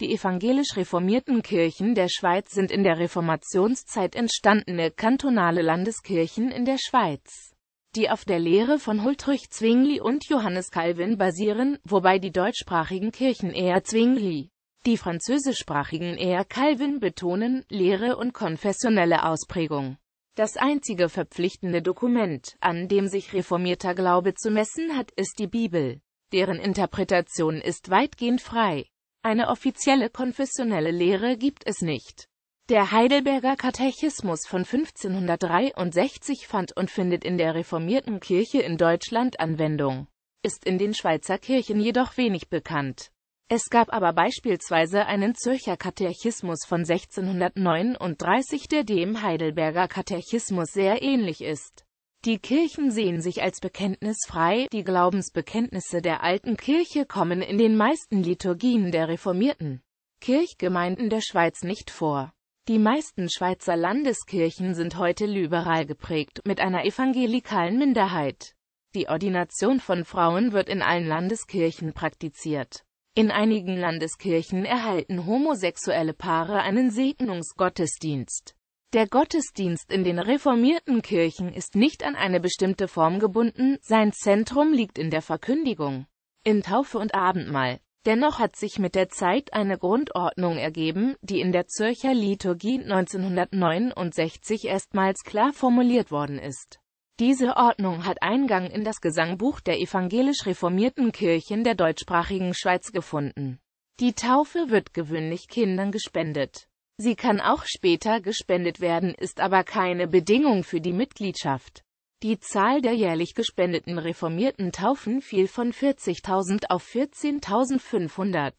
Die evangelisch reformierten Kirchen der Schweiz sind in der Reformationszeit entstandene kantonale Landeskirchen in der Schweiz, die auf der Lehre von Huldrych Zwingli und Johannes Calvin basieren, wobei die deutschsprachigen Kirchen eher Zwingli, die französischsprachigen eher Calvin betonen, Lehre und konfessionelle Ausprägung. Das einzige verpflichtende Dokument, an dem sich reformierter Glaube zu messen hat, ist die Bibel. Deren Interpretation ist weitgehend frei. Eine offizielle konfessionelle Lehre gibt es nicht. Der Heidelberger Katechismus von 1563 fand und findet in der reformierten Kirche in Deutschland Anwendung, ist in den Schweizer Kirchen jedoch wenig bekannt. Es gab aber beispielsweise einen Zürcher Katechismus von 1639, der dem Heidelberger Katechismus sehr ähnlich ist. Die Kirchen sehen sich als bekenntnisfrei, die Glaubensbekenntnisse der alten Kirche kommen in den meisten Liturgien der reformierten Kirchgemeinden der Schweiz nicht vor. Die meisten Schweizer Landeskirchen sind heute liberal geprägt, mit einer evangelikalen Minderheit. Die Ordination von Frauen wird in allen Landeskirchen praktiziert. In einigen Landeskirchen erhalten homosexuelle Paare einen Segnungsgottesdienst. Der Gottesdienst in den reformierten Kirchen ist nicht an eine bestimmte Form gebunden, sein Zentrum liegt in der Verkündigung, in Taufe und Abendmahl. Dennoch hat sich mit der Zeit eine Grundordnung ergeben, die in der Zürcher Liturgie 1969 erstmals klar formuliert worden ist. Diese Ordnung hat Eingang in das Gesangbuch der evangelisch reformierten Kirchen der deutschsprachigen Schweiz gefunden. Die Taufe wird gewöhnlich Kindern gespendet. Sie kann auch später gespendet werden, ist aber keine Bedingung für die Mitgliedschaft. Die Zahl der jährlich gespendeten reformierten Taufen fiel von 40.000 auf 14.500.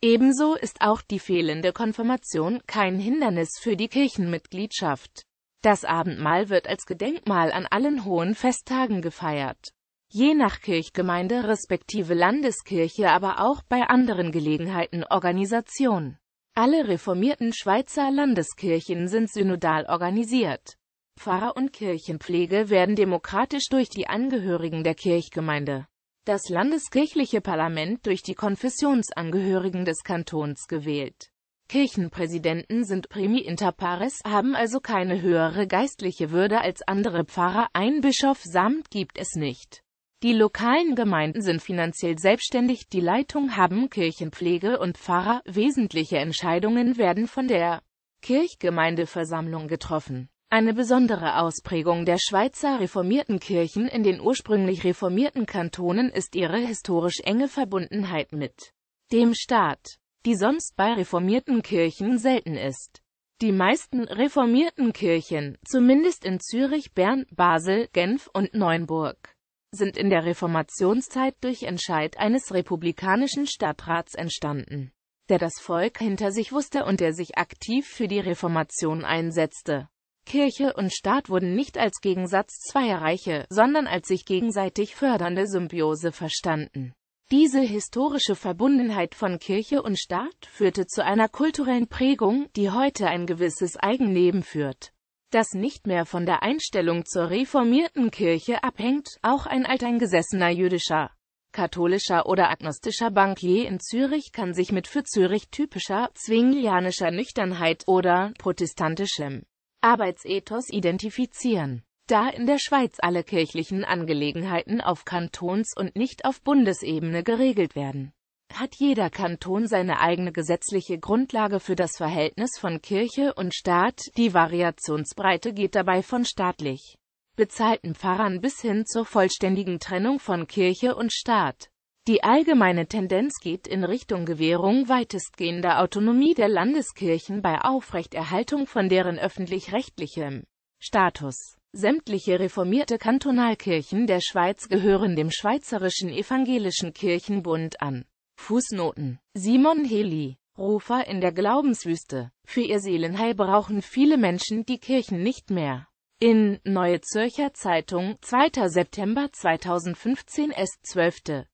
Ebenso ist auch die fehlende Konfirmation kein Hindernis für die Kirchenmitgliedschaft. Das Abendmahl wird als Gedenkmal an allen hohen Festtagen gefeiert. Je nach Kirchgemeinde respektive Landeskirche aber auch bei anderen Gelegenheiten Organisation. Alle reformierten Schweizer Landeskirchen sind synodal organisiert. Pfarrer und Kirchenpflege werden demokratisch durch die Angehörigen der Kirchgemeinde, das landeskirchliche Parlament durch die Konfessionsangehörigen des Kantons gewählt. Kirchenpräsidenten sind primi inter pares, haben also keine höhere geistliche Würde als andere Pfarrer, ein Bischof samt gibt es nicht. Die lokalen Gemeinden sind finanziell selbstständig, die Leitung haben Kirchenpflege und Pfarrer, wesentliche Entscheidungen werden von der Kirchgemeindeversammlung getroffen. Eine besondere Ausprägung der Schweizer reformierten Kirchen in den ursprünglich reformierten Kantonen ist ihre historisch enge Verbundenheit mit dem Staat, die sonst bei reformierten Kirchen selten ist. Die meisten reformierten Kirchen, zumindest in Zürich, Bern, Basel, Genf und Neuenburg, sind in der Reformationszeit durch Entscheid eines republikanischen Stadtrats entstanden, der das Volk hinter sich wusste und der sich aktiv für die Reformation einsetzte. Kirche und Staat wurden nicht als Gegensatz zweier Reiche, sondern als sich gegenseitig fördernde Symbiose verstanden. Diese historische Verbundenheit von Kirche und Staat führte zu einer kulturellen Prägung, die heute ein gewisses Eigenleben führt das nicht mehr von der Einstellung zur reformierten Kirche abhängt, auch ein alteingesessener jüdischer, katholischer oder agnostischer Bankier in Zürich kann sich mit für Zürich typischer, zwinglianischer Nüchternheit oder protestantischem Arbeitsethos identifizieren. Da in der Schweiz alle kirchlichen Angelegenheiten auf Kantons- und nicht auf Bundesebene geregelt werden hat jeder Kanton seine eigene gesetzliche Grundlage für das Verhältnis von Kirche und Staat, die Variationsbreite geht dabei von staatlich bezahlten Pfarrern bis hin zur vollständigen Trennung von Kirche und Staat. Die allgemeine Tendenz geht in Richtung Gewährung weitestgehender Autonomie der Landeskirchen bei Aufrechterhaltung von deren öffentlich-rechtlichem Status. Sämtliche reformierte Kantonalkirchen der Schweiz gehören dem Schweizerischen Evangelischen Kirchenbund an Fußnoten Simon Heli Rufer in der Glaubenswüste. Für ihr Seelenheil brauchen viele Menschen die Kirchen nicht mehr. In Neue Zürcher Zeitung, 2. September 2015 S. 12.